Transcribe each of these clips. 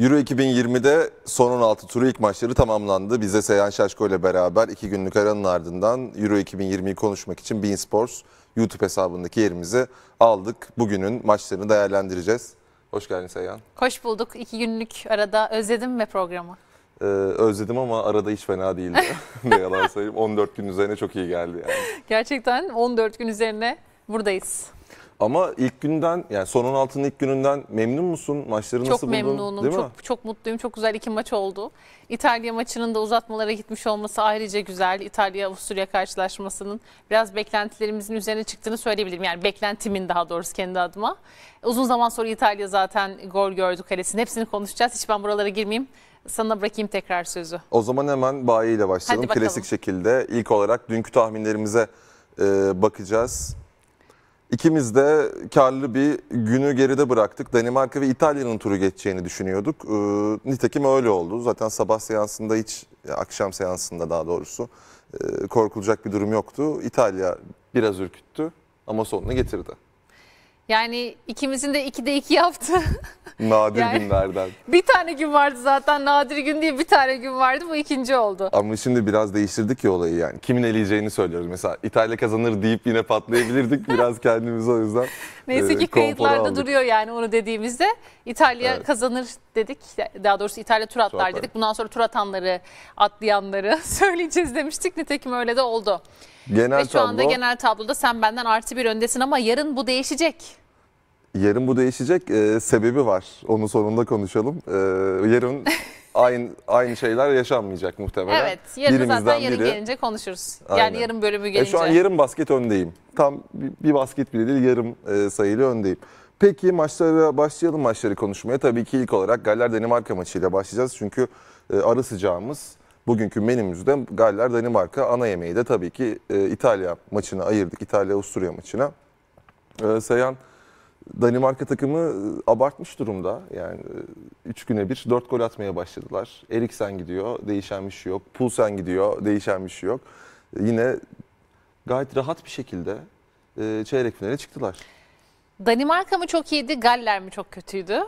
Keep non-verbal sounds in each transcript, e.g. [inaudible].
Euro 2020'de son 16 turu ilk maçları tamamlandı. Biz de Seyhan Şaşko ile beraber iki günlük aranın ardından Euro 2020'yi konuşmak için Bein Sports YouTube hesabındaki yerimizi aldık. Bugünün maçlarını değerlendireceğiz. Hoş geldin Seyhan. Hoş bulduk. İki günlük arada özledim mi programı? Ee, özledim ama arada hiç fena değildi. [laughs] ne yalan söyleyeyim. 14 gün üzerine çok iyi geldi yani. Gerçekten 14 gün üzerine buradayız. Ama ilk günden yani son 16'nın ilk gününden memnun musun? Maçları çok nasıl buldun? Çok memnunum. Değil mi? Çok çok mutluyum. Çok güzel iki maç oldu. İtalya maçının da uzatmalara gitmiş olması ayrıca güzel. İtalya Avusturya karşılaşmasının biraz beklentilerimizin üzerine çıktığını söyleyebilirim. Yani beklentimin daha doğrusu kendi adıma. Uzun zaman sonra İtalya zaten gol gördü kalesinin. Hepsini konuşacağız. Hiç ben buralara girmeyeyim. Sana bırakayım tekrar sözü. O zaman hemen bayi ile başlayalım. Klasik şekilde ilk olarak dünkü tahminlerimize e, bakacağız. İkimiz de karlı bir günü geride bıraktık. Danimarka ve İtalya'nın turu geçeceğini düşünüyorduk. Ee, nitekim öyle oldu. Zaten sabah seansında hiç, akşam seansında daha doğrusu e, korkulacak bir durum yoktu. İtalya biraz ürküttü ama sonunu getirdi. Yani ikimizin de 2'de 2 yaptı. [laughs] Nadir yani, günlerden. Bir tane gün vardı zaten nadir gün diye bir tane gün vardı bu ikinci oldu. Ama şimdi biraz değiştirdik ya olayı yani. Kimin eleyeceğini söylüyoruz. Mesela İtalya kazanır deyip yine patlayabilirdik [laughs] biraz kendimizi o yüzden. Neyse e, ki e, kayıtlarda aldık. duruyor yani onu dediğimizde. İtalya evet. kazanır dedik. Daha doğrusu İtalya tur atlar dedik. Bundan sonra tur atanları, atlayanları [laughs] söyleyeceğiz demiştik. Nitekim öyle de oldu. Genel Ve şu tablo, anda genel tabloda sen benden artı bir öndesin ama yarın bu değişecek. Yarın bu değişecek e, sebebi var. Onun sonunda konuşalım. E, yarın [laughs] aynı aynı şeyler yaşanmayacak muhtemelen. Evet. Yarın Birimizden zaten yarın biri. gelince konuşuruz. Aynen. Yani yarın bölümü e, gelince. E, şu an yarım basket öndeyim. Tam bir basket bile değil yarım e, sayıyla öndeyim. Peki maçlara başlayalım maçları konuşmaya. Tabii ki ilk olarak Galler Danimarka maçıyla başlayacağız. Çünkü e, ara sıcağımız Bugünkü menümüzde Galler Danimarka ana yemeği de tabii ki e, İtalya maçına ayırdık. İtalya Avusturya maçına. E, Seyhan Danimarka takımı e, abartmış durumda. Yani 3 e, güne bir 4 gol atmaya başladılar. Eriksen gidiyor, değişen bir şey yok. Pulsen gidiyor, değişen bir şey yok. E, yine gayet rahat bir şekilde çeyrek finale çıktılar. Danimarka mı çok iyiydi, Galler mi çok kötüydü?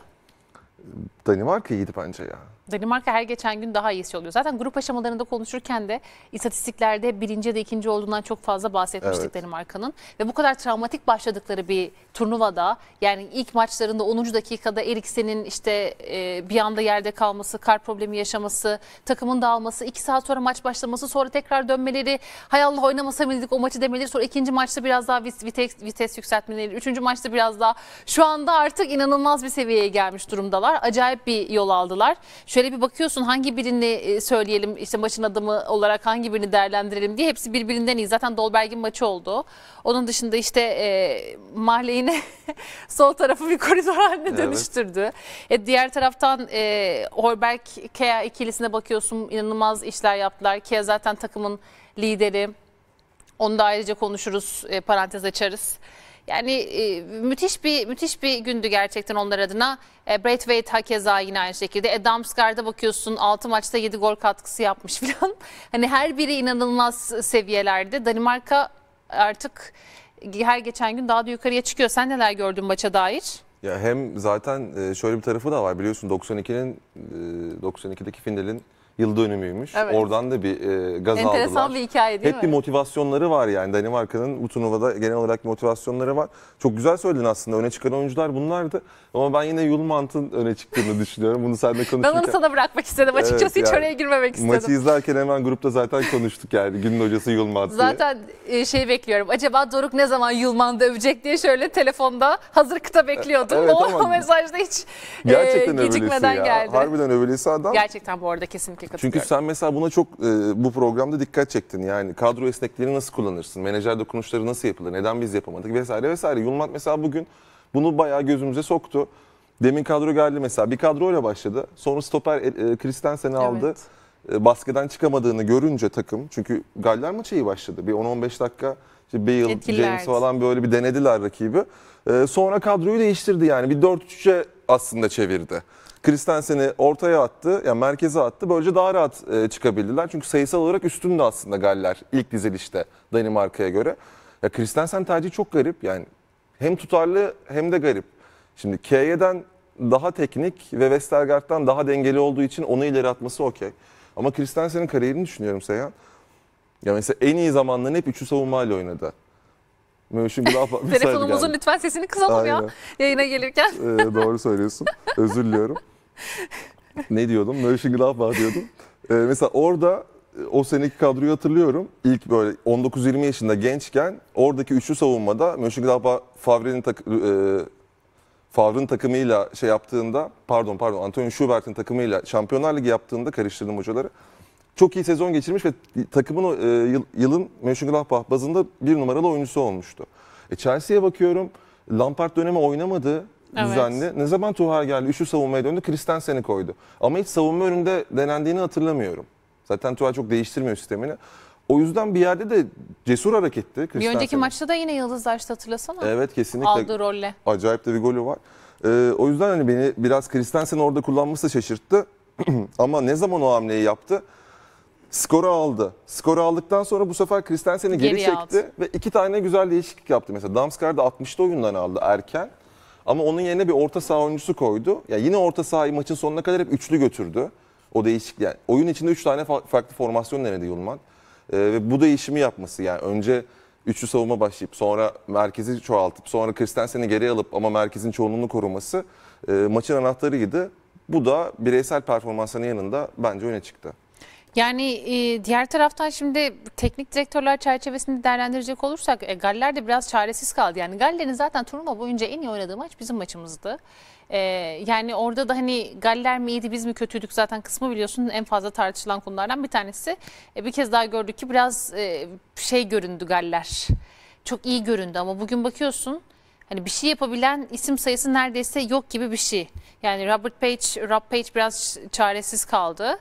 Danimarka iyiydi bence ya. Danimarka her geçen gün daha iyisi oluyor. Zaten grup aşamalarında konuşurken de istatistiklerde birinci de ikinci olduğundan çok fazla bahsetmiştik evet. Danimarka'nın. Ve bu kadar travmatik başladıkları bir turnuvada yani ilk maçlarında 10. dakikada Eriksen'in işte e, bir anda yerde kalması, kar problemi yaşaması, takımın dağılması, 2 saat sonra maç başlaması, sonra tekrar dönmeleri, hay Allah oynamasabildik o maçı demeleri, sonra ikinci maçta biraz daha vites, vites yükseltmeleri, üçüncü maçta biraz daha şu anda artık inanılmaz bir seviyeye gelmiş durumdalar oynadılar. Acayip bir yol aldılar. Şöyle bir bakıyorsun hangi birini e, söyleyelim işte maçın adımı olarak hangi birini değerlendirelim diye hepsi birbirinden iyi. Zaten Dolberg'in maçı oldu. Onun dışında işte e, Mahley'ine [laughs] sol tarafı bir koridor haline evet. dönüştürdü. E, diğer taraftan e, Horberg Kea ikilisine bakıyorsun inanılmaz işler yaptılar. Kea zaten takımın lideri. Onu da ayrıca konuşuruz, e, parantez açarız. Yani e, müthiş bir müthiş bir gündü gerçekten onlar adına. E, Braithwaite hakeza yine aynı şekilde. E, Damsgaard'a bakıyorsun 6 maçta 7 gol katkısı yapmış [laughs] falan. Hani her biri inanılmaz seviyelerde. Danimarka artık her geçen gün daha da yukarıya çıkıyor. Sen neler gördün maça dair? Ya hem zaten e, şöyle bir tarafı da var biliyorsun 92'nin 92'deki Findel'in yıl dönümüymüş. Evet. Oradan da bir e, gaz Enteresan aldılar. Enteresan bir hikaye değil Hep mi? bir motivasyonları var yani Danimarka'nın bu turnuvada genel olarak motivasyonları var. Çok güzel söyledin aslında öne çıkan oyuncular bunlardı. Ama ben yine Yulmant'ın öne çıktığını düşünüyorum. Bunu seninle konuşurken. Ben onu sana bırakmak istedim açıkçası evet, hiç oraya girmemek istedim. Maçı izlerken hemen grupta zaten konuştuk yani günün hocası Yulmant diye. Zaten e, şey bekliyorum acaba Doruk ne zaman Yulman'da övecek diye şöyle telefonda hazır kıta bekliyordum. [laughs] Evet, o mesajda hiç e, Gerçekten e, gecikmeden ya. geldi. Harbiden övülesi adam. Gerçekten bu arada kesinlikle katılıyorum. Çünkü sen mesela buna çok e, bu programda dikkat çektin. Yani kadro esnekliğini nasıl kullanırsın? Menajer dokunuşları nasıl yapılır? Neden biz yapamadık? Vesaire vesaire. Yılmaz mesela bugün bunu bayağı gözümüze soktu. Demin kadro geldi mesela. Bir kadro ile başladı. Sonra stoper e, e, Christensen'i evet. aldı. E, baskıdan çıkamadığını görünce takım. Çünkü Galler maçı iyi başladı. Bir 10-15 dakika işte Bale, Etkilerdi. James falan böyle bir denediler rakibi. E, sonra kadroyu değiştirdi yani. Bir 4-3'e aslında çevirdi. Kristensen'i ortaya attı, ya yani merkeze attı. Böylece daha rahat e, çıkabildiler. Çünkü sayısal olarak üstündü aslında Galler ilk dizilişte Danimarka'ya göre. Ya Kristensen tercihi çok garip. Yani hem tutarlı hem de garip. Şimdi K'den daha teknik ve Westergaard'dan daha dengeli olduğu için onu ileri atması okey. Ama Kristensen'in kariyerini düşünüyorum Seyhan. Ya mesela en iyi zamanların hep üçü savunmayla oynadı. Mümkün bir Telefonumuzun lütfen sesini kısalım Aynen. ya yayına gelirken. ee, doğru söylüyorsun. Özür diliyorum ne diyordum? Nourishing Love var diyordum. Ee, mesela orada e, o seneki kadroyu hatırlıyorum. İlk böyle 19-20 yaşında gençken oradaki üçlü savunmada Mönchengladbach Favre'nin tak e, Favre'ın takımıyla şey yaptığında pardon pardon Antonio Schubert'in takımıyla Şampiyonlar Ligi yaptığında karıştırdım hocaları. Çok iyi sezon geçirmiş ve takımın e, yıl, yılın Mönchengladbach bazında bir numaralı oyuncusu olmuştu. E, Chelsea'ye bakıyorum. Lampard dönemi oynamadı. Evet. düzenli. Ne zaman Tuhar geldi, üçlü savunmaya döndü, Kristensen'i koydu. Ama hiç savunma önünde denendiğini hatırlamıyorum. Zaten Tuhar çok değiştirmiyor sistemini. O yüzden bir yerde de cesur hareketti. Bir önceki maçta da yine Yıldızdaş'ta hatırlasana. Evet kesinlikle. Aldı rolle. Acayip de bir golü var. Ee, o yüzden hani beni biraz Kristensen'i orada kullanması şaşırttı. [clears throat] Ama ne zaman o hamleyi yaptı? Skoru aldı. Skoru aldıktan sonra bu sefer Kristensen'i geri, geri çekti. Aldı. Ve iki tane güzel değişiklik yaptı. Mesela Damskar da 60'ta oyundan aldı erken. Ama onun yerine bir orta saha oyuncusu koydu. Ya yine orta sahayı maçın sonuna kadar hep üçlü götürdü. O değişik yani oyun içinde üç tane farklı formasyon denedi Yılmaz. Ee, ve bu değişimi yapması yani önce üçlü savunma başlayıp sonra merkezi çoğaltıp sonra Kristensen'i geri alıp ama merkezin çoğunluğunu koruması e, maçın anahtarıydı. Bu da bireysel performansının yanında bence öne çıktı. Yani e, diğer taraftan şimdi teknik direktörler çerçevesinde değerlendirecek olursak e, Galler de biraz çaresiz kaldı. Yani Galler'in zaten turnuva boyunca en iyi oynadığı maç bizim maçımızdı. E, yani orada da hani Galler mi iyiydi biz mi kötüydük zaten kısmı biliyorsun en fazla tartışılan konulardan bir tanesi. E, bir kez daha gördük ki biraz e, şey göründü Galler. Çok iyi göründü ama bugün bakıyorsun Hani bir şey yapabilen isim sayısı neredeyse yok gibi bir şey. Yani Robert Page, Rob Page biraz çaresiz kaldı.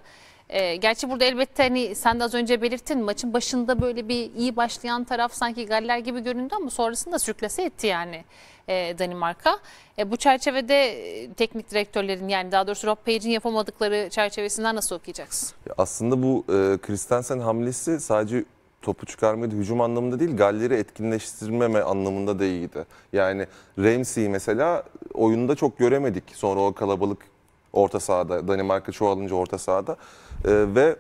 E, gerçi burada elbette hani sen de az önce belirttin maçın başında böyle bir iyi başlayan taraf sanki Galler gibi göründü ama sonrasında sürklase etti yani e, Danimarka. E, bu çerçevede e, teknik direktörlerin yani daha doğrusu Rob Page'in yapamadıkları çerçevesinden nasıl okuyacaksın? Aslında bu e, Christensen hamlesi sadece topu çıkarmaydı hücum anlamında değil Galler'i etkinleştirmeme anlamında da iyiydi. Yani Ramsey'i mesela oyunda çok göremedik sonra o kalabalık orta sahada Danimarka çoğalınca orta sahada. Ee, ve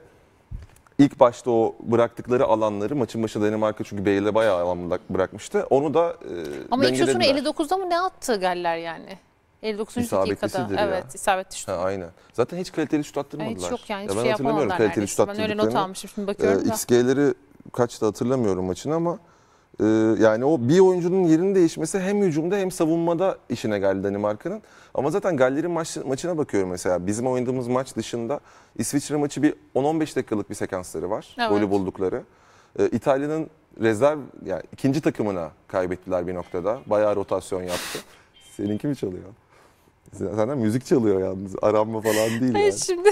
ilk başta o bıraktıkları alanları maçın başında Danimarka çünkü Bale'e bayağı alan bırakmıştı. Onu da e, Ama ilk şutunu 59'da mı ne attı Galler yani? 59. dakikada. Ya. Evet isabetli şut. Ha, aynen. Zaten hiç kaliteli şut attırmadılar. Hiç yok yani hiçbir ya ben şey hatırlamıyorum kaliteli neredeyse. şut Ben öyle not almışım şimdi bakıyorum e, da. XG'leri kaçtı hatırlamıyorum maçın ama ee, yani o bir oyuncunun yerinin değişmesi hem hücumda hem savunmada işine geldi Danimarka'nın. Ama zaten Galler'in maç, maçına bakıyorum mesela. Bizim oynadığımız maç dışında İsviçre maçı bir 10-15 dakikalık bir sekansları var. Evet. Golü buldukları. Ee, İtalya'nın rezerv yani ikinci takımına kaybettiler bir noktada. Bayağı rotasyon yaptı. [laughs] Seninki mi çalıyor? Senden müzik çalıyor yalnız. Aranma falan değil yani. Hayır şimdi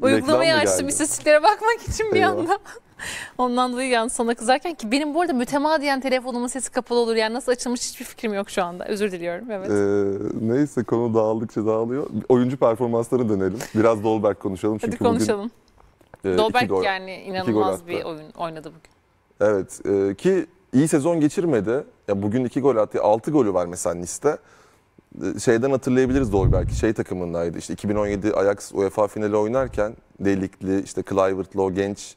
Uygulamayı açtım istatistiklere bakmak için bir anda. [laughs] Ondan dolayı yani sana kızarken ki benim bu arada mütemadiyen telefonumun sesi kapalı olur. Yani nasıl açılmış hiçbir fikrim yok şu anda. Özür diliyorum. Evet. Ee, neyse konu dağıldıkça dağılıyor. Oyuncu performansları dönelim. Biraz Dolberg konuşalım. Çünkü Hadi konuşalım. Bugün, e, Dolberg gol, yani inanılmaz bir oyun oynadı bugün. Evet e, ki iyi sezon geçirmedi. Ya bugün iki gol attı. altı golü var mesela Nice'de. E, şeyden hatırlayabiliriz doğru belki şey takımındaydı işte 2017 Ajax UEFA finali oynarken Delikli işte Kluivert'lı o genç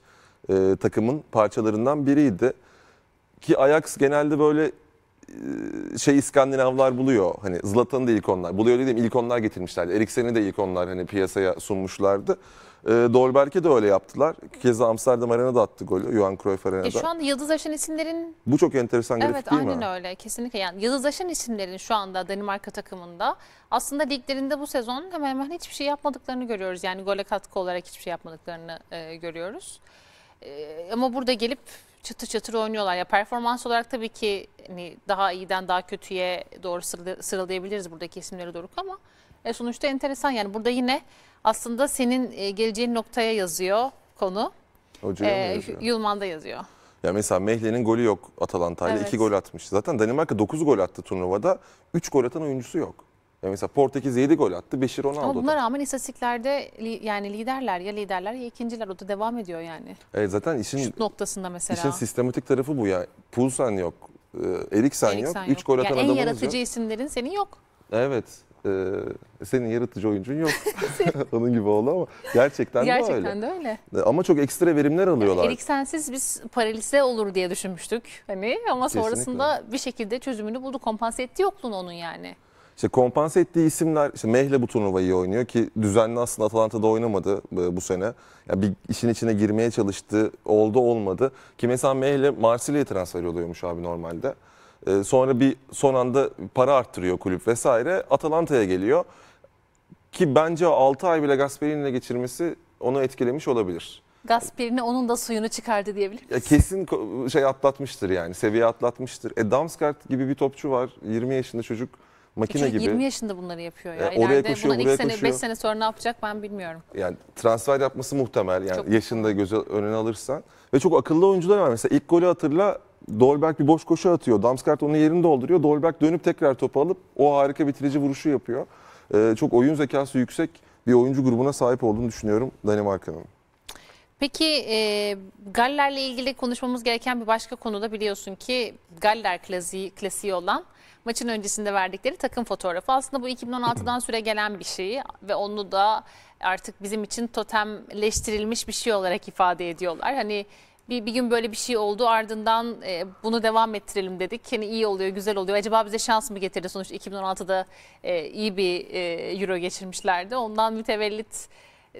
e, takımın parçalarından biriydi. Ki Ajax genelde böyle e, şey İskandinavlar buluyor. Hani Zlatan'ı da ilk onlar. Buluyor dediğim ilk onlar getirmişlerdi. Eriksen'i de ilk onlar hani piyasaya sunmuşlardı. E, ee, Dolberk'e de öyle yaptılar. Keza Amsterdam Arena'da attı golü. Johan Cruyff Arena'da. E şu anda Yıldızdaş'ın isimlerin... Bu çok enteresan grafik evet, değil mi? Evet aynen öyle. Kesinlikle. Yani aşın isimlerin şu anda Danimarka takımında aslında liglerinde bu sezon hemen hemen hiçbir şey yapmadıklarını görüyoruz. Yani gole katkı olarak hiçbir şey yapmadıklarını e, görüyoruz. E, ama burada gelip çıtır çıtır oynuyorlar. Ya performans olarak tabii ki hani daha iyiden daha kötüye doğru sıralayabiliriz buradaki isimleri doğru ama e sonuçta enteresan yani burada yine aslında senin e, geleceğin noktaya yazıyor konu. Hocaya ee, yazıyor? Yulman'da yazıyor. Ya mesela Mehle'nin golü yok Atalanta'yla. Evet. iki gol atmış. Zaten Danimarka 9 gol attı turnuvada. 3 gol atan oyuncusu yok. Ya mesela Portekiz 7 gol attı. Beşir Ronaldo. Ama buna rağmen istatistiklerde li, yani liderler ya liderler ya ikinciler o da devam ediyor yani. E zaten işin Şut noktasında mesela. İşin sistematik tarafı bu ya. Pulsan yok. E, Eriksen, Eriksen yok. 3 gol atan yani adamımız yok. En yaratıcı isimlerin senin yok. Evet e, senin yaratıcı oyuncun yok. [laughs] [laughs] Onun gibi oldu ama gerçekten, gerçekten de öyle. Gerçekten de öyle. Ama çok ekstra verimler alıyorlar. Yani eriksensiz biz paralize olur diye düşünmüştük hani ama sonrasında Kesinlikle. bir şekilde çözümünü buldu. Kompanse etti yokluğun onun yani. İşte kompanse ettiği isimler işte Mehle bu turnuvayı oynuyor ki düzenli aslında Atalanta'da oynamadı e, bu sene. Ya yani bir işin içine girmeye çalıştı, oldu olmadı. Ki mesela Mehle Marsilya'ya transfer oluyormuş abi normalde. Ee, sonra bir son anda para arttırıyor kulüp vesaire. Atalanta'ya geliyor. Ki bence 6 ay bile Gasperini'yle geçirmesi onu etkilemiş olabilir. Gasperini onun da suyunu çıkardı diyebilir miyiz? Ya kesin şey atlatmıştır yani seviye atlatmıştır. E Damskart gibi bir topçu var 20 yaşında çocuk makine çocuk gibi. 20 yaşında bunları yapıyor e, ya. E, oraya koşuyor bundan buraya 2 sene 5 sene sonra ne yapacak ben bilmiyorum. Yani transfer yapması muhtemel yani çok yaşında göze önüne alırsan. Ve çok akıllı oyuncular var mesela ilk golü hatırla Dolberg bir boş koşu atıyor. Damskart onu yerini dolduruyor. Dolberg dönüp tekrar topu alıp o harika bitirici vuruşu yapıyor. Ee, çok oyun zekası yüksek bir oyuncu grubuna sahip olduğunu düşünüyorum Danimarka'nın. Peki e, Galler'le ilgili konuşmamız gereken bir başka konuda biliyorsun ki Galler klasiği, klasiği olan maçın öncesinde verdikleri takım fotoğrafı. Aslında bu 2016'dan süre gelen bir şey ve onu da artık bizim için totemleştirilmiş bir şey olarak ifade ediyorlar. Hani bir, bir gün böyle bir şey oldu ardından e, bunu devam ettirelim dedik. Yani iyi oluyor, güzel oluyor. Acaba bize şans mı getirdi? Sonuçta 2016'da e, iyi bir e, euro geçirmişlerdi. Ondan mütevellit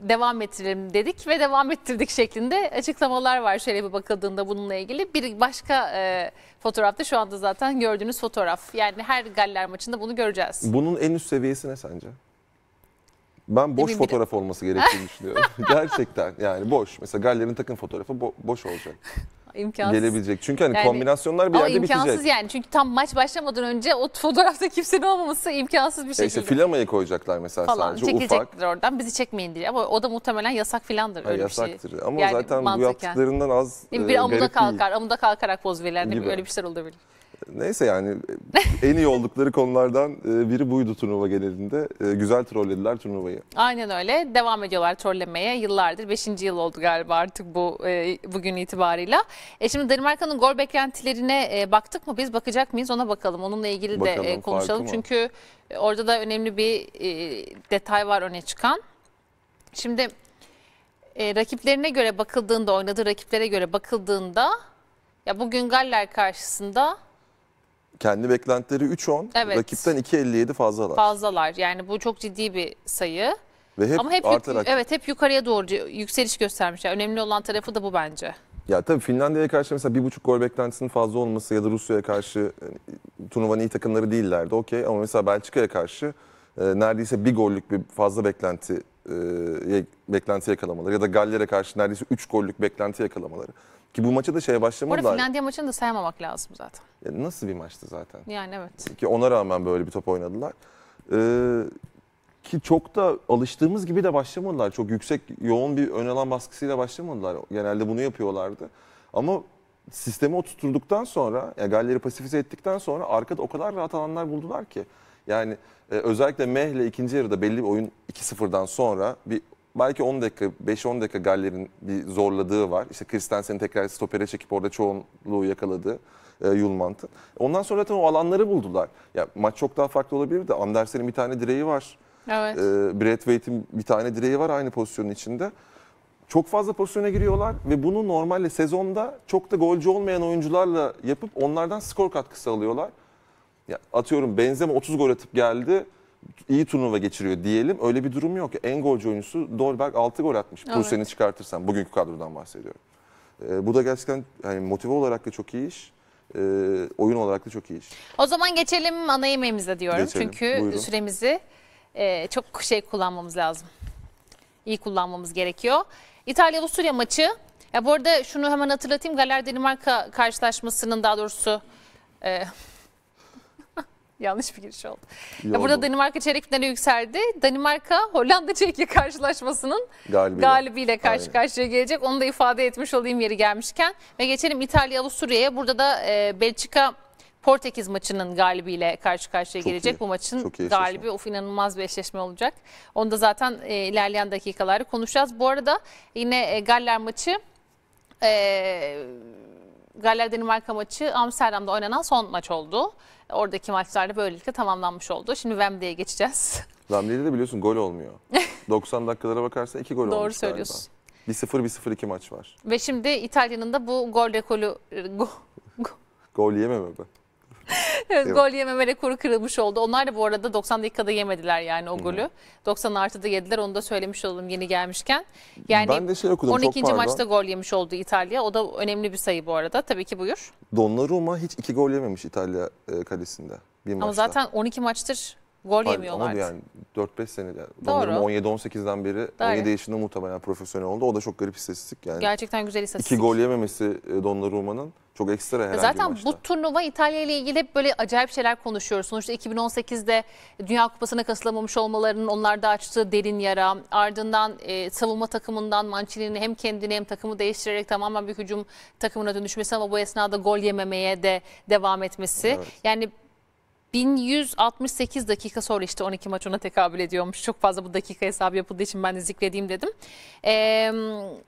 devam ettirelim dedik ve devam ettirdik şeklinde açıklamalar var şöyle bir bakıldığında bununla ilgili. Bir başka e, fotoğrafta şu anda zaten gördüğünüz fotoğraf. Yani her Galler maçında bunu göreceğiz. Bunun en üst seviyesi ne sence? Ben boş Demin fotoğraf olması gerektiğini düşünüyorum. [laughs] Gerçekten yani boş. Mesela Galler'in takım fotoğrafı bo- boş olacak. İmkansız. Gelebilecek. Çünkü hani Yani- kombinasyonlar bir Ama yerde imkansız bitecek. yani çünkü tam maç başlamadan önce o fotoğrafta kimsenin olmaması imkansız bir E şekilde. işte filamayı koyacaklar mesela falan sadece çekilecektir ufak. oradan bizi çekmeyin diye ama o da muhtemelen yasak filandır öyle bir şey. yasaktır. Ama Yani zaten bu mantıken. yaptıklarından az e, bir amuda garip değil. kalkar, amuda kalkarak poz verirler. Öyle bir şeyler olabilir. Neyse yani [laughs] en iyi oldukları konulardan e, biri buydu turnuva genelinde. E, güzel trollediler turnuvayı. Aynen öyle. Devam ediyorlar trollemeye. Yıllardır 5. yıl oldu galiba artık bu e, bugün itibarıyla. E şimdi Danimarka'nın gol beklentilerine baktık mı biz? Bakacak mıyız? Ona bakalım. Onunla ilgili bakalım, de konuşalım. Çünkü orada da önemli bir detay var öne çıkan. Şimdi rakiplerine göre bakıldığında, oynadığı rakiplere göre bakıldığında ya bugün Galler karşısında kendi beklentileri 3.10, evet. rakipten 2.57 fazlalar. Fazlalar. Yani bu çok ciddi bir sayı. Ve hep Ama hep artarak. evet hep yukarıya doğru yükseliş göstermişler. Önemli olan tarafı da bu bence. Ya tabii Finlandiya'ya karşı mesela bir buçuk gol beklentisinin fazla olması ya da Rusya'ya karşı e, turnuvanın iyi takımları değillerdi okey. Ama mesela Belçika'ya karşı e, neredeyse bir gollük bir fazla beklenti e, beklenti yakalamaları ya da Galler'e karşı neredeyse 3 gollük beklenti yakalamaları. Ki bu maça da şeye başlamadılar. Bu arada Finlandiya maçını da saymamak lazım zaten. Ya e, nasıl bir maçtı zaten? Yani evet. Ki ona rağmen böyle bir top oynadılar. Ee, ki çok da alıştığımız gibi de başlamadılar. Çok yüksek, yoğun bir ön alan baskısıyla başlamadılar. Genelde bunu yapıyorlardı. Ama sistemi oturturduktan sonra, yani Galler'i pasifize ettikten sonra arkada o kadar rahat alanlar buldular ki. Yani e, özellikle Meh'le ikinci yarıda belli bir oyun 2-0'dan sonra bir belki 10 dakika 5-10 dakika Galler'in bir zorladığı var. İşte Kristensen'i tekrar stopere çekip orada çoğunluğu yakaladı e, Yulmant'ın. Ondan sonra zaten o alanları buldular. Ya maç çok daha farklı olabilir de Andersen'in bir tane direği var. Evet. E, Braithwaite'in bir tane direği var aynı pozisyonun içinde. Çok fazla pozisyona giriyorlar ve bunu normalde sezonda çok da golcü olmayan oyuncularla yapıp onlardan skor katkısı alıyorlar. Ya atıyorum Benzema 30 gol atıp geldi iyi turnuva geçiriyor diyelim. Öyle bir durum yok. En golcü oyuncusu Dolberg 6 gol atmış. Evet. Pulsen'i çıkartırsan bugünkü kadrodan bahsediyorum. Ee, bu da gerçekten yani motive olarak da çok iyi iş. Ee, oyun olarak da çok iyi iş. O zaman geçelim ana yemeğimize diyorum. Geçelim. Çünkü Buyurun. süremizi e, çok şey kullanmamız lazım. İyi kullanmamız gerekiyor. İtalya-Avusturya maçı. Ya bu arada şunu hemen hatırlatayım. galer Danimarka karşılaşmasının daha doğrusu e, Yanlış bir giriş oldu. Ya burada Danimarka çeyrek finale yükseldi. Danimarka Hollanda Çekya karşılaşmasının galibiyle, galibiyle karşı Aynen. karşıya gelecek. Onu da ifade etmiş olayım yeri gelmişken. Ve geçelim İtalya Avusturya'ya. Burada da e, Belçika Portekiz maçının galibiyle karşı karşıya çok gelecek. Iyi. Bu maçın iyi galibi of inanılmaz bir eşleşme olacak. Onu da zaten e, ilerleyen dakikalarda konuşacağız. Bu arada yine e, Galler maçı e, Galler-Danimarka maçı Amsterdam'da oynanan son maç oldu. Oradaki maçlar da böylelikle tamamlanmış oldu. Şimdi Wembley'e geçeceğiz. [laughs] Wembley'de de biliyorsun gol olmuyor. 90 [laughs] dakikalara bakarsan 2 gol olmuş Doğru söylüyorsun. Galiba. 1-0 1-0 2 maç var. Ve şimdi İtalya'nın da bu gol rekoru gol. gol yememe mi? [laughs] evet, evet. Gol yememe rekoru kırılmış oldu. Onlar da bu arada 90 dakikada yemediler yani o golü. Hı. 90 artıda yediler onu da söylemiş olalım yeni gelmişken. Yani ben de şey okudum, 12. maçta gol yemiş oldu İtalya. O da önemli bir sayı bu arada. Tabii ki buyur. Donnarumma hiç iki gol yememiş İtalya e, kalesinde bir maçta. Ama zaten 12 maçtır Gol Hayır, yemiyorlardı. Ama yani 4-5 senede. Doğru. 17-18'den beri Doğru. 17 yaşında muhtemelen profesyonel oldu. O da çok garip istatistik yani. Gerçekten güzel istatistik. İki gol yememesi e, Donnaruma'nın çok ekstra herhangi Zaten bu turnuva İtalya ile ilgili hep böyle acayip şeyler konuşuyoruz. Sonuçta 2018'de Dünya Kupası'na katılamamış olmalarının onlarda açtığı derin yara. Ardından e, savunma takımından Mancini'nin hem kendini hem takımı değiştirerek tamamen bir hücum takımına dönüşmesi ama bu esnada gol yememeye de devam etmesi. Evet. Yani 1168 dakika sonra işte 12 maç ona tekabül ediyormuş. Çok fazla bu dakika hesabı yapıldığı için ben de zikredeyim dedim. Ee,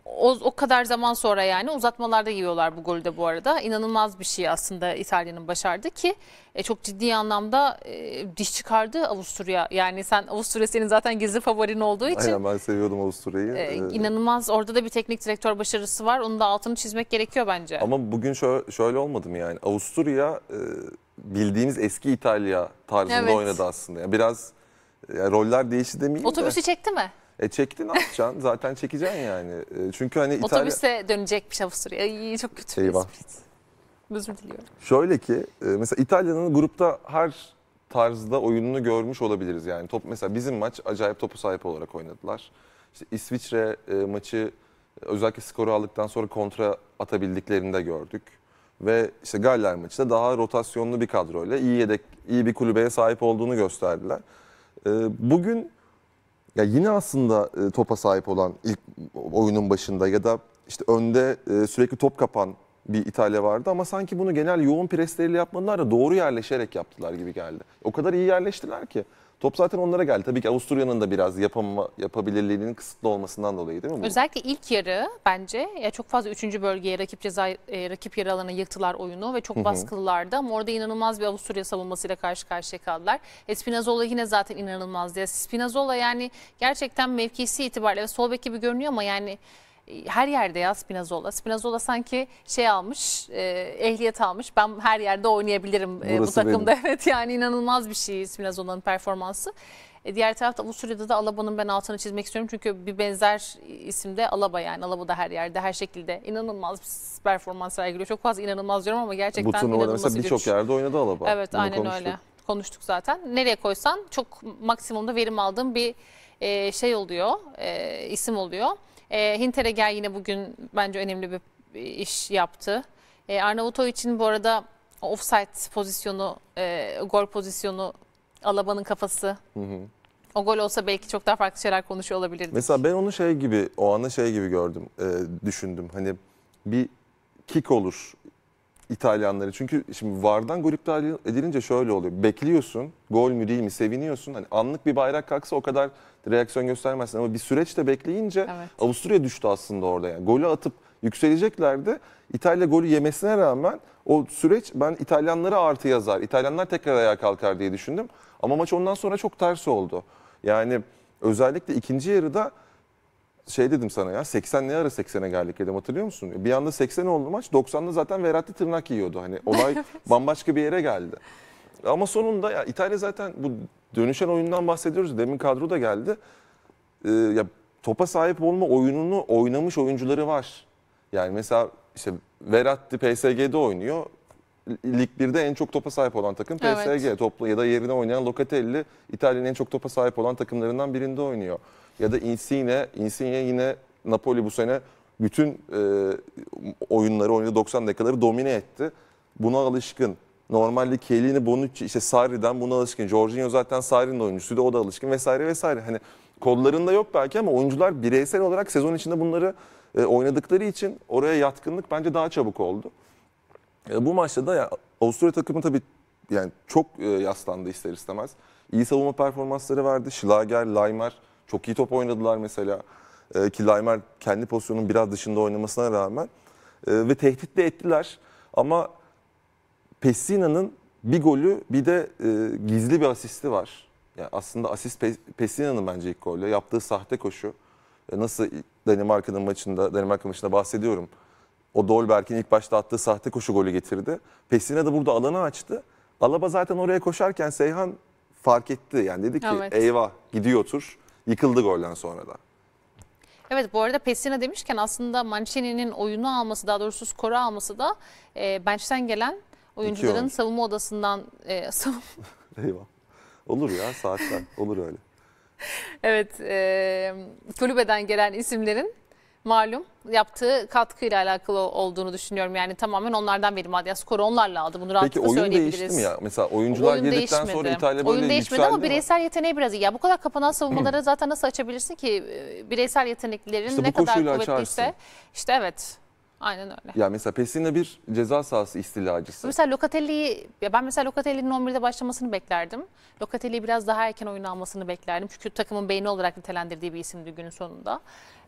o, o kadar zaman sonra yani uzatmalarda yiyorlar bu golü de bu arada. İnanılmaz bir şey aslında İtalya'nın başardı ki e, çok ciddi anlamda e, diş çıkardı Avusturya. Yani sen Avusturya senin zaten gizli favorin olduğu için. Aynen ben seviyordum Avusturya'yı. E, ee, inanılmaz orada da bir teknik direktör başarısı var. Onun da altını çizmek gerekiyor bence. Ama bugün şöyle, şöyle olmadı yani? Avusturya... E bildiğimiz eski İtalya tarzında evet. oynadı aslında. Yani biraz yani roller değişti demeyeyim Otobüsü de. çekti mi? E çekti ne yapacaksın? [laughs] Zaten çekeceksin yani. E, çünkü hani İtalya... Otobüse dönecekmiş Avusturya. Ay, çok kötü. Eyvah. Özür diliyorum. Şöyle ki e, mesela İtalya'nın grupta her tarzda oyununu görmüş olabiliriz. Yani top mesela bizim maç acayip topu sahip olarak oynadılar. İşte İsviçre e, maçı e, özellikle skoru aldıktan sonra kontra atabildiklerini de gördük ve işte Galler maçı da daha rotasyonlu bir kadroyla iyi yedek iyi bir kulübeye sahip olduğunu gösterdiler. Ee, bugün ya yine aslında e, topa sahip olan ilk oyunun başında ya da işte önde e, sürekli top kapan bir İtalya vardı ama sanki bunu genel yoğun presleriyle yapmadılar da doğru yerleşerek yaptılar gibi geldi. O kadar iyi yerleştiler ki. Top zaten onlara geldi. Tabii ki Avusturya'nın da biraz yapama, yapabilirliğinin kısıtlı olmasından dolayı değil mi? Bu? Özellikle ilk yarı bence ya çok fazla üçüncü bölgeye rakip ceza e, rakip yarı alanına yıktılar oyunu ve çok baskılılardı. Ama orada inanılmaz bir Avusturya savunmasıyla karşı karşıya kaldılar. Espinazola yine zaten inanılmaz diye. Espinazola yani gerçekten mevkisi itibariyle sol bek gibi görünüyor ama yani her yerde ya Spinazola, Spinazola sanki şey almış, e, ehliyet almış. Ben her yerde oynayabilirim e, bu takımda. Benim. [laughs] Evet yani inanılmaz bir şey Spinazola'nın performansı. E, diğer tarafta Avusturya'da da Alaba'nın ben altını çizmek istiyorum. Çünkü bir benzer isimde Alaba yani. Alaba da her yerde, her şekilde inanılmaz bir performans sergiliyor. Çok fazla inanılmaz diyorum ama gerçekten Butun Bu inanılmaz mesela birçok yerde oynadı Alaba. Evet Bunu aynen konuştuk. öyle. Konuştuk zaten. Nereye koysan çok maksimumda verim aldığım bir e, şey oluyor, e, isim oluyor. E, Hinteregger yine bugün bence önemli bir iş yaptı. E, ee, Arnavutov için bu arada offside pozisyonu, e, gol pozisyonu, Alaba'nın kafası. Hı hı. O gol olsa belki çok daha farklı şeyler konuşuyor olabilirdik. Mesela ben onu şey gibi, o anı şey gibi gördüm, e, düşündüm. Hani bir kick olur İtalyanları. Çünkü şimdi VAR'dan gol iptal edilince şöyle oluyor. Bekliyorsun gol mü değil mi seviniyorsun. Hani anlık bir bayrak kalksa o kadar reaksiyon göstermezsin. Ama bir süreçte bekleyince evet. Avusturya düştü aslında orada. Yani golü atıp yükseleceklerdi. İtalya golü yemesine rağmen o süreç ben İtalyanları artı yazar. İtalyanlar tekrar ayağa kalkar diye düşündüm. Ama maç ondan sonra çok ters oldu. Yani özellikle ikinci yarıda şey dedim sana ya 80 ne ara 80'e geldik dedim hatırlıyor musun? Bir anda 80 oldu maç 90'da zaten Verratti tırnak yiyordu. Hani olay [laughs] bambaşka bir yere geldi. Ama sonunda ya İtalya zaten bu dönüşen oyundan bahsediyoruz. Demin kadro da geldi. Ee, ya topa sahip olma oyununu oynamış oyuncuları var. Yani mesela işte Verratti PSG'de oynuyor. Lig 1'de en çok topa sahip olan takım PSG. Evet. Topla ya da yerine oynayan Locatelli İtalya'nın en çok topa sahip olan takımlarından birinde oynuyor ya da Insigne. Insigne yine Napoli bu sene bütün e, oyunları oynadı 90 dakikaları domine etti. Buna alışkın. Normalde Kelini Bonucci işte Sarri'den buna alışkın. Jorginho zaten Sarri'nin da o da alışkın vesaire vesaire. Hani kollarında yok belki ama oyuncular bireysel olarak sezon içinde bunları e, oynadıkları için oraya yatkınlık bence daha çabuk oldu. E, bu maçta da ya, Avusturya takımı tabii yani çok e, yaslandı ister istemez. İyi savunma performansları verdi. Schlager, Leimer, çok iyi top oynadılar mesela. E, ki Laimar kendi pozisyonun biraz dışında oynamasına rağmen. E, ve tehdit de ettiler. Ama Pessina'nın bir golü bir de e, gizli bir asisti var. Yani aslında asist Pessina'nın bence ilk golü. Yaptığı sahte koşu. E, nasıl Danimarka'nın maçında, Danimarka maçında bahsediyorum. O Dolberg'in ilk başta attığı sahte koşu golü getirdi. Pessina da burada alanı açtı. Alaba zaten oraya koşarken Seyhan fark etti. Yani dedi ki evet. eyvah gidiyor tur. Yıkıldı golden sonra da. Evet bu arada Pessina demişken aslında Mancini'nin oyunu alması daha doğrusu skoru alması da e, bench'ten gelen oyuncuların savunma odasından e, [laughs] savun... Eyvah. Olur ya saatler olur öyle. evet e, kulübeden gelen isimlerin malum yaptığı katkıyla alakalı olduğunu düşünüyorum. Yani tamamen onlardan biri Madia skoru onlarla aldı. Bunu rahatlıkla Peki oyun söyleyebiliriz. değişti mi ya? Mesela oyuncular oyun girdikten değişmedi. sonra İtalya böyle Oyun değişmedi ama mi? bireysel yeteneği biraz iyi. Ya bu kadar kapanan savunmaları zaten nasıl açabilirsin ki bireysel yeteneklerin işte ne kadar kuvvetliyse. Açarsın. İşte evet. Aynen öyle. Ya mesela Pessina bir ceza sahası istilacısı. Mesela Locatelli'yi ya ben mesela Locatelli'nin 11'de başlamasını beklerdim. Locatelli'yi biraz daha erken oyuna almasını beklerdim. Çünkü takımın beyni olarak nitelendirdiği bir isimdi günün sonunda.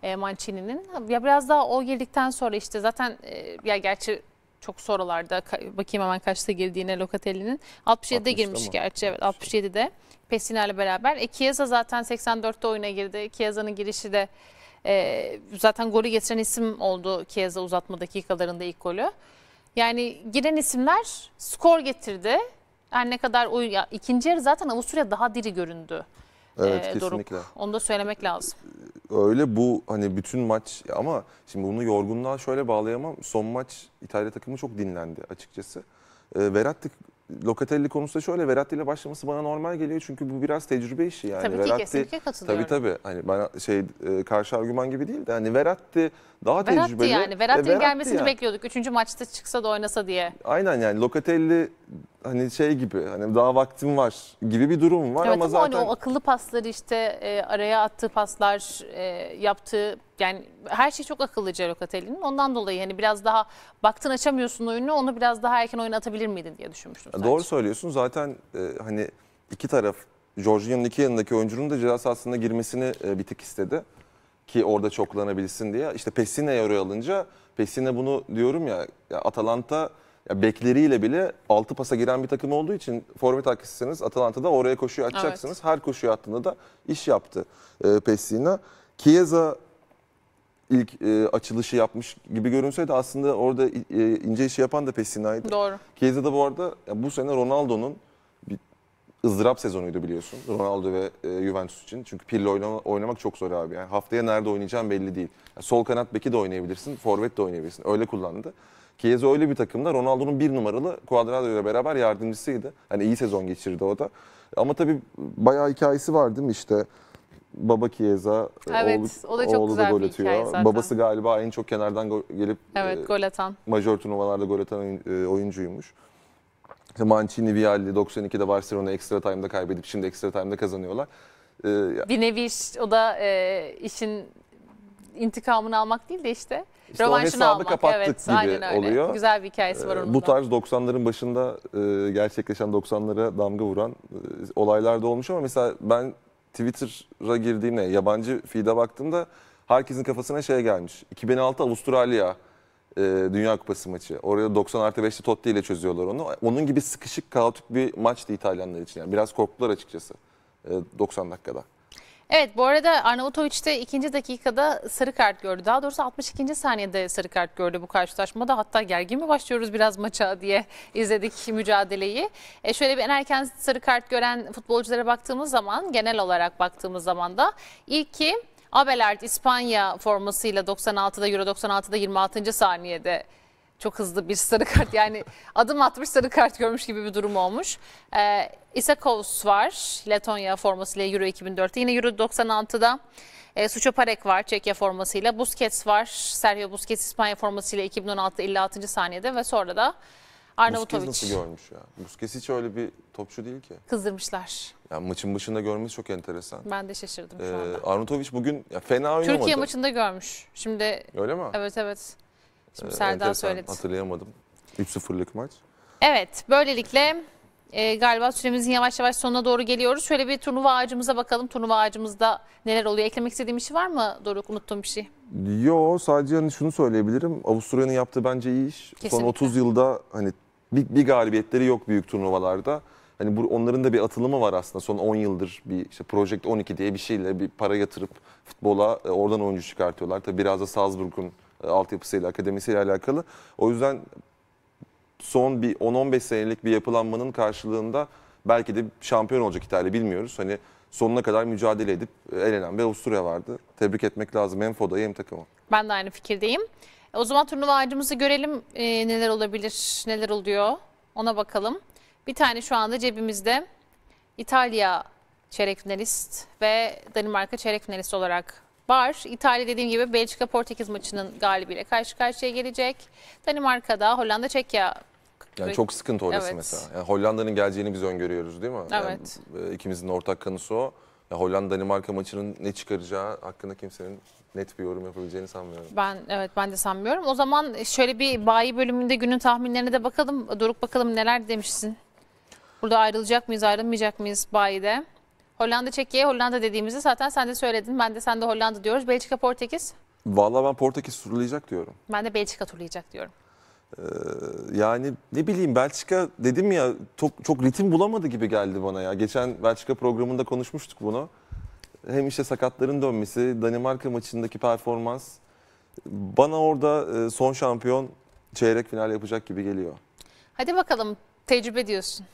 E, Mancini'nin. Ya biraz daha o girdikten sonra işte zaten e, ya gerçi çok sorularda bakayım hemen kaçta girdiğine Locatelli'nin 67'de girmiş mı? gerçi evet 67'de Pessina ile beraber. E, Chiesa zaten 84'te oyuna girdi. Chiesa'nın girişi de e, zaten golü getiren isim oldu Kieza uzatma dakikalarında ilk golü. Yani giren isimler skor getirdi. Her ne kadar oyun ya, ikinci yarı zaten Avusturya daha diri göründü. Evet e, kesinlikle. Doruk. Onu da söylemek lazım. Ee, öyle bu hani bütün maç ama şimdi bunu yorgunluğa şöyle bağlayamam. Son maç İtalya takımı çok dinlendi açıkçası. E, ee, Veratti Locatelli konusunda şöyle Verratti ile başlaması bana normal geliyor çünkü bu biraz tecrübe işi yani. Tabii ki Verratti, kesinlikle katılıyorum. Tabii tabii hani bana şey e, karşı argüman gibi değil de hani Verratti daha Verratti tecrübeli. Yani. Verratti'nin gelmesini yani. bekliyorduk. Üçüncü maçta çıksa da oynasa diye. Aynen yani Locatelli hani şey gibi hani daha vaktim var gibi bir durum var evet, ama, ama zaten. Hani o akıllı pasları işte e, araya attığı paslar e, yaptığı yani her şey çok akıllıca Locatelli'nin. Ondan dolayı hani biraz daha baktın açamıyorsun oyunu onu biraz daha erken oyuna atabilir miydin diye düşünmüştüm. Sadece. Doğru söylüyorsun zaten e, hani iki taraf Jorginho'nun iki yanındaki oyuncunun da ceza sahasına girmesini e, bir tık istedi ki orada çoklanabilsin diye. İşte Pessina oraya alınca Pessina bunu diyorum ya, ya Atalanta ya bekleriyle bile 6 pasa giren bir takım olduğu için forvet hakkısınız Atalanta'da oraya koşuyu açacaksınız Evet. Her koşuyu attığında da iş yaptı e, Pessina. Chiesa ilk e, açılışı yapmış gibi görünse de aslında orada e, ince işi yapan da Pessina'ydı. Doğru. Chiesa da bu arada ya bu sene Ronaldo'nun ızdırap sezonuydu biliyorsun Ronaldo ve e, Juventus için. Çünkü Pirlo oynamak çok zor abi. Yani haftaya nerede oynayacağım belli değil. Yani sol kanat beki de oynayabilirsin, forvet de oynayabilirsin. Öyle kullandı. Chiesa öyle bir takımda Ronaldo'nun bir numaralı Cuadrado ile beraber yardımcısıydı. Hani iyi sezon geçirdi o da. Ama tabii bayağı hikayesi var değil mi işte? Baba Chiesa, e, evet, oğlu, o da, çok oğlu güzel da gol atıyor. Babası galiba en çok kenardan gelip evet, e, gol atan. E, majör turnuvalarda gol atan oyuncuymuş. İşte Mancini, Vialli 92'de Barcelona ekstra time'da kaybedip şimdi ekstra time'da kazanıyorlar. Ee, bir nevi iş, o da e, işin intikamını almak değil de işte, işte rövanşını almak. kapattık evet, gibi oluyor. Güzel bir hikayesi var ee, onun Bu tarz 90'ların başında e, gerçekleşen 90'lara damga vuran e, olaylar da olmuş ama mesela ben Twitter'a girdiğimde yabancı feed'e baktığımda herkesin kafasına şey gelmiş. 2006 Avustralya e, Dünya Kupası maçı. Oraya 90 artı 5'te Totti ile çözüyorlar onu. Onun gibi sıkışık kaotik bir maçtı İtalyanlar için. Yani biraz korktular açıkçası e, 90 dakikada. Evet bu arada Arnavutoviç de ikinci dakikada sarı kart gördü. Daha doğrusu 62. saniyede sarı kart gördü bu karşılaşmada. Hatta gergin mi başlıyoruz biraz maça diye izledik mücadeleyi. E şöyle bir en erken sarı kart gören futbolculara baktığımız zaman genel olarak baktığımız zaman da ilk kim? Abelard İspanya formasıyla 96'da Euro 96'da 26. saniyede çok hızlı bir sarı kart yani [laughs] adım atmış sarı kart görmüş gibi bir durum olmuş. Ee, Isakovs var Letonya formasıyla Euro 2004'te yine Euro 96'da. E, ee, Suço Parek var Çekya formasıyla. Busquets var Sergio Busquets İspanya formasıyla 2016 56. saniyede ve sonra da Arnavutovic. Busquets nasıl görmüş ya? Busquets hiç öyle bir topçu değil ki. Kızdırmışlar. Ya maçın başında görmesi çok enteresan. Ben de şaşırdım ee, şu anda. Arnautovic bugün ya fena oynamadı. Türkiye maçında görmüş. Şimdi Öyle mi? Evet evet. Şimdi ee, Serdar söyledi. Hatırlayamadım. 3-0'lık maç. Evet böylelikle e, galiba süremizin yavaş yavaş sonuna doğru geliyoruz. Şöyle bir turnuva ağacımıza bakalım. Turnuva ağacımızda neler oluyor? Eklemek istediğim bir şey var mı Doruk? Unuttuğum bir şey. Yo sadece hani şunu söyleyebilirim. Avusturya'nın yaptığı bence iyi iş. Kesinlikle. Son 30 yılda hani bir, bir galibiyetleri yok büyük turnuvalarda. Hani bu, onların da bir atılımı var aslında. Son 10 yıldır bir işte Project 12 diye bir şeyle bir para yatırıp futbola e, oradan oyuncu çıkartıyorlar. Tabi biraz da Salzburg'un e, altyapısıyla, akademisiyle alakalı. O yüzden son bir 10-15 senelik bir yapılanmanın karşılığında belki de şampiyon olacak İtalya bilmiyoruz. Hani sonuna kadar mücadele edip e, elenen ve Avusturya vardı. Tebrik etmek lazım hem FODA'yı hem takımı. Ben de aynı fikirdeyim. O zaman turnuva ağacımızı görelim e, neler olabilir, neler oluyor ona bakalım. Bir tane şu anda cebimizde İtalya çeyrek finalist ve Danimarka çeyrek finalist olarak var. İtalya dediğim gibi Belçika-Portekiz maçının galibiyle karşı karşıya gelecek. Danimarka'da Hollanda-Çekya yani çok sıkıntı orası evet. mesela. Yani Hollanda'nın geleceğini biz öngörüyoruz değil mi? Evet. Yani, e, ikimizin ortak kanısı o. Hollanda-Danimarka maçının ne çıkaracağı hakkında kimsenin net bir yorum yapabileceğini sanmıyorum. Ben evet ben de sanmıyorum. O zaman şöyle bir bayi bölümünde günün tahminlerine de bakalım. Doruk bakalım neler demişsin. Burada ayrılacak mıyız, ayrılmayacak mıyız bayide? Hollanda Çekya, Hollanda dediğimizde zaten sen de söyledin. Ben de sen de Hollanda diyoruz. Belçika Portekiz. Valla ben Portekiz turlayacak diyorum. Ben de Belçika turlayacak diyorum. Ee, yani ne bileyim Belçika dedim ya çok, çok ritim bulamadı gibi geldi bana ya. Geçen Belçika programında konuşmuştuk bunu. Hem işte sakatların dönmesi, Danimarka maçındaki performans bana orada e, son şampiyon çeyrek final yapacak gibi geliyor. Hadi bakalım tecrübe diyorsun.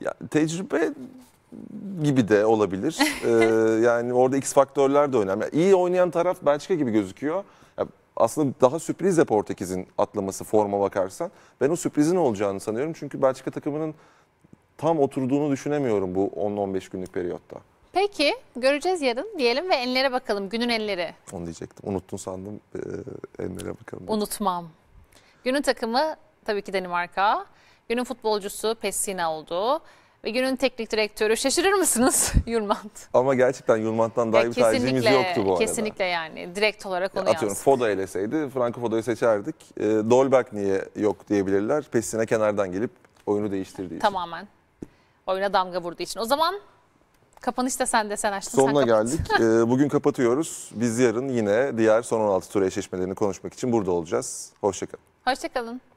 Ya, tecrübe gibi de olabilir. [laughs] ee, yani orada X faktörler de önemli. Yani iyi oynayan taraf Belçika gibi gözüküyor aslında daha sürpriz de Portekiz'in atlaması forma bakarsan. Ben o sürprizin olacağını sanıyorum. Çünkü Belçika takımının tam oturduğunu düşünemiyorum bu 10-15 günlük periyotta. Peki göreceğiz yarın diyelim ve enlere bakalım günün elleri. Onu diyecektim. Unuttun sandım ee, enlere bakalım. Unutmam. Günün takımı tabii ki Danimarka. Günün futbolcusu Pessina oldu ve günün teknik direktörü. Şaşırır mısınız [laughs] Yulmant? Ama gerçekten Yulmant'tan daha ya bir tercihimiz yoktu bu arada. Kesinlikle yani direkt olarak onu ya Atıyorum yansın. Foda eleseydi Franco Foda'yı seçerdik. E, Dolberg niye yok diyebilirler. Pesine kenardan gelip oyunu değiştirdiği Tamamen. Oyuna damga vurduğu için. O zaman Kapanış da sen de sen açtın. Sonuna sen geldik. ee, [laughs] bugün kapatıyoruz. Biz yarın yine diğer son 16 tur eşleşmelerini konuşmak için burada olacağız. Hoşçakalın. Hoşçakalın.